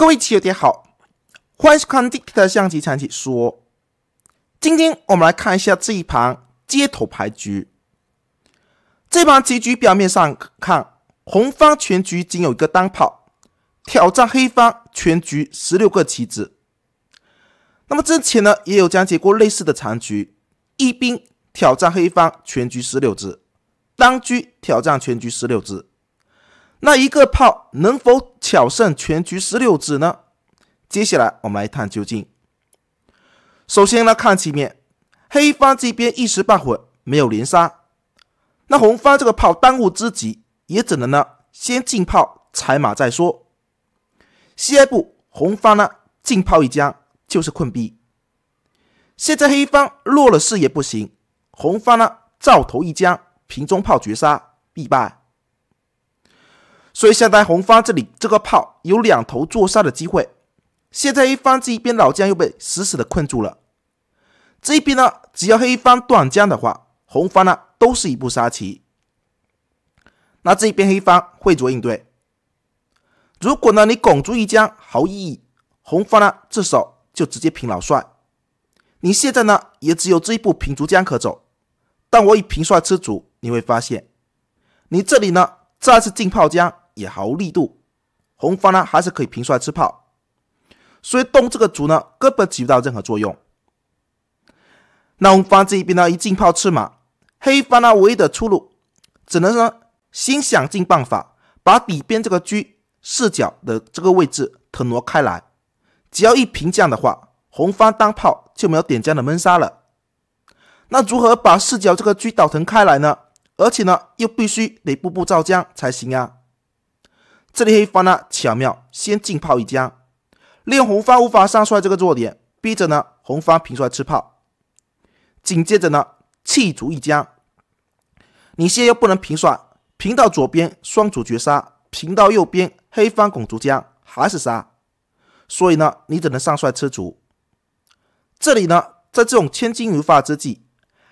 各位棋友，家好，欢迎收看今天的象棋残奇说。今天我们来看一下这一盘街头牌局。这盘棋局表面上看，红方全局仅有一个单炮，挑战黑方全局十六个棋子。那么之前呢也有讲解过类似的残局，一兵挑战黑方全局十六子，单车挑战全局十六子。那一个炮能否巧胜全局十六子呢？接下来我们来探究竟。首先呢，看棋面，黑方这边一时半会没有连杀，那红方这个炮当务之急也只能呢先进炮踩马再说。下一步红方呢进炮一将就是困逼，现在黑方落了士也不行，红方呢照头一将平中炮绝杀必败。所以现在红方这里这个炮有两头做杀的机会。现在一方这一边老将又被死死的困住了。这一边呢，只要黑方断将的话，红方呢都是一步杀棋。那这一边黑方会做应对。如果呢你拱住一将毫无意义，红方呢至少就直接平老帅。你现在呢也只有这一步平卒将可走。但我以平帅吃卒，你会发现你这里呢再次进炮将。也毫无力度，红方呢还是可以平帅吃炮，所以动这个卒呢根本起不到任何作用。那红方这一边呢一进炮吃马，黑方呢唯一的出路只能呢先想尽办法把底边这个车四角的这个位置腾挪开来。只要一平将的话，红方当炮就没有点将的闷杀了。那如何把视角这个车倒腾开来呢？而且呢又必须得步步造将才行啊。这里黑方呢巧妙先进炮一将，令红方无法上帅这个弱点，逼着呢红方平帅吃炮。紧接着呢弃卒一将，你现在又不能平帅，平到左边双卒绝杀，平到右边黑方拱卒将还是杀，所以呢你只能上帅吃卒。这里呢在这种千钧一发之际，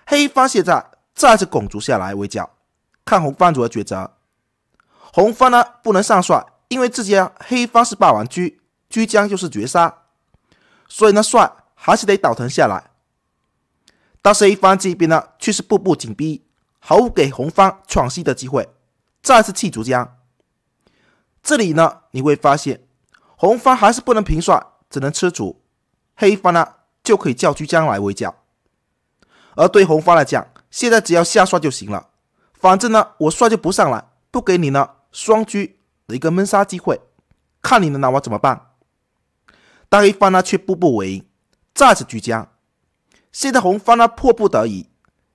黑方现在再次拱卒下来围剿，看红方如何抉择。红方呢不能上帅，因为自己啊黑方是霸王车，车将就是绝杀，所以呢帅还是得倒腾下来。但是黑方这边呢却是步步紧逼，毫无给红方喘息的机会，再次弃卒将。这里呢你会发现，红方还是不能平帅，只能吃卒。黑方呢就可以叫车将来围剿，而对红方来讲，现在只要下帅就行了，反正呢我帅就不上来，不给你呢。双车的一个闷杀机会，看你能拿我怎么办？大黑方呢却步步为营，再次举将。现在红方呢迫不得已，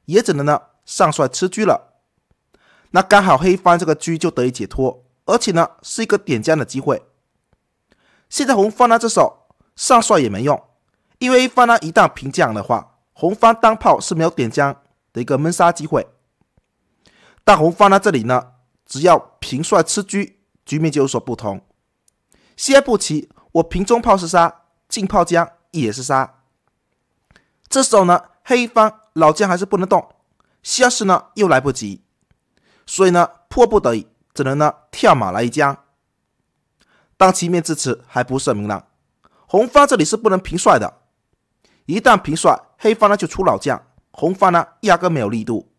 也只能呢上帅吃车了。那刚好黑方这个车就得以解脱，而且呢是一个点将的机会。现在红方呢这手上帅也没用，因为一方呢一旦平将的话，红方当炮是没有点将的一个闷杀机会。大红方呢这里呢只要。平帅吃车，局面就有所不同。先不棋，我平中炮是杀，进炮将也是杀。这时候呢，黑方老将还是不能动，消失呢又来不及，所以呢，迫不得已只能呢跳马来一将。但局面至此还不很明朗，红方这里是不能平帅的，一旦平帅，黑方呢就出老将，红方呢压根没有力度。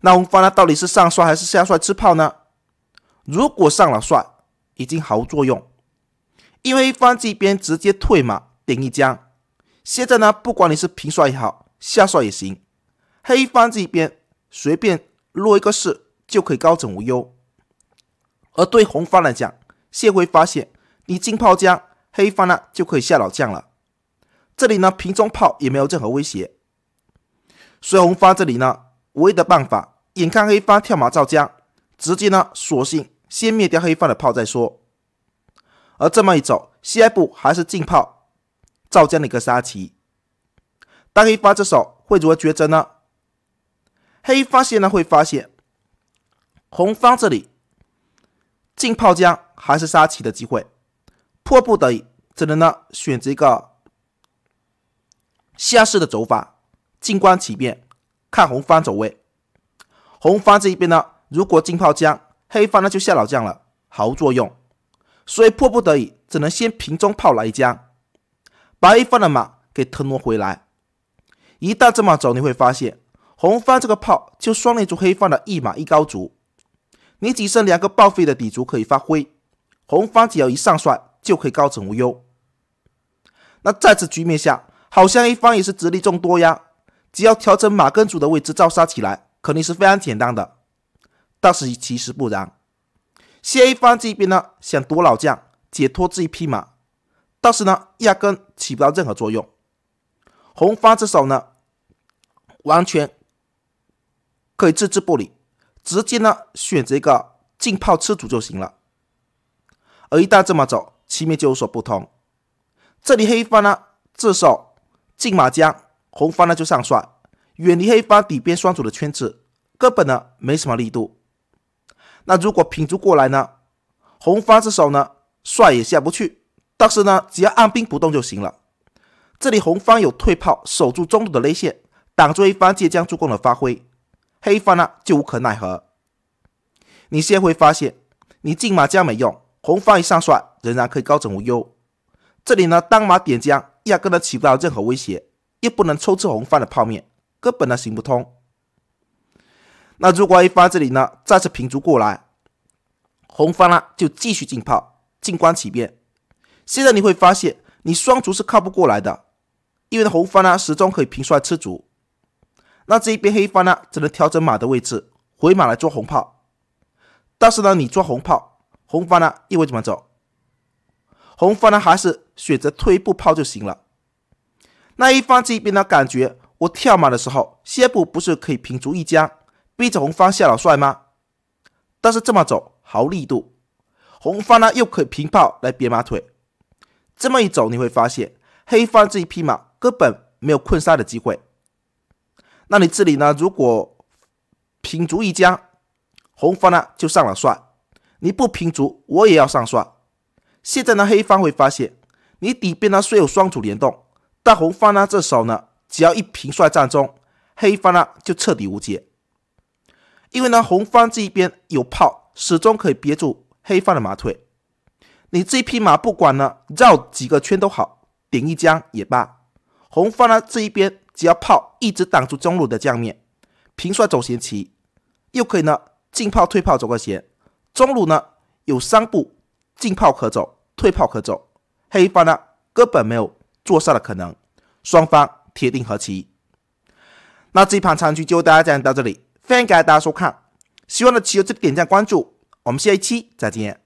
那红方呢？到底是上帅还是下帅吃炮呢？如果上了帅，已经毫无作用，因为黑方这边直接退马顶一将。现在呢，不管你是平帅也好，下帅也行，黑方这边随便落一个士就可以高枕无忧。而对红方来讲，谢辉发现你进炮将，黑方呢就可以下老将了。这里呢，平中炮也没有任何威胁。所以红方这里呢，唯一的办法。眼看黑方跳马照将，直接呢，索性先灭掉黑方的炮再说。而这么一走，下一步还是进炮照将的一个杀棋。当黑方这手会如何抉择呢？黑方现呢会发现红方这里进炮将还是杀棋的机会，迫不得已只能呢选择一个下士的走法，静观其变，看红方走位。红方这一边呢，如果进炮将，黑方呢就下老将了，毫无作用。所以迫不得已，只能先平中炮来一将，把一方的马给腾挪回来。一旦这么走，你会发现红方这个炮就双肋住黑方的一马一高卒，你只剩两个报废的底卒可以发挥。红方只要一上帅，就可以高枕无忧。那再次局面下，好像一方也是子力众多呀，只要调整马跟卒的位置，照杀起来。肯定是非常简单的，但是其实不然。黑方这边呢，想夺老将，解脱这一匹马，但是呢，压根起不到任何作用。红方这手呢，完全可以置之不理，直接呢，选择一个进炮吃卒就行了。而一旦这么走，棋面就有所不同。这里黑方呢，自守进马将，红方呢就上帅。远离黑方底边双卒的圈子，根本呢没什么力度。那如果平卒过来呢，红方之手呢帅也下不去，但是呢只要按兵不动就行了。这里红方有退炮守住中路的勒线，挡住一方借将助攻的发挥，黑方呢就无可奈何。你现在会发现，你进马将没用，红方一上帅仍然可以高枕无忧。这里呢单马点将，压根呢起不到任何威胁，又不能抽吃红方的泡面。根本呢行不通。那如果一方这里呢再次平卒过来，红方呢就继续进炮，静观其变。现在你会发现，你双卒是靠不过来的，因为红方呢始终可以平帅吃卒。那这一边黑方呢只能调整马的位置，回马来做红炮。但是呢，你做红炮，红方呢又会怎么走？红方呢还是选择退一步炮就行了。那一方这一边的感觉。我跳马的时候，先步不是可以平卒一将，逼着红方下了帅吗？但是这么走毫无力度，红方呢又可以平炮来别马腿，这么一走你会发现黑方这一匹马根本没有困杀的机会。那你这里呢，如果平卒一将，红方呢就上了帅，你不平卒我也要上帅。现在呢，黑方会发现你底边呢虽有双主联动，但红方呢这手呢。只要一平帅占中，黑方呢就彻底无解，因为呢红方这一边有炮，始终可以憋住黑方的马腿。你这一匹马不管呢绕几个圈都好，点一将也罢，红方呢这一边只要炮一直挡住中路的将面，平帅走闲棋，又可以呢进炮退炮走个斜。中路呢有三步进炮可走，退炮可走，黑方呢根本没有做杀的可能。双方。铁定和棋。那这一盘残局就为大家讲到这里，非常感谢大家收看。喜欢的棋友记得点赞关注。我们下一期再见。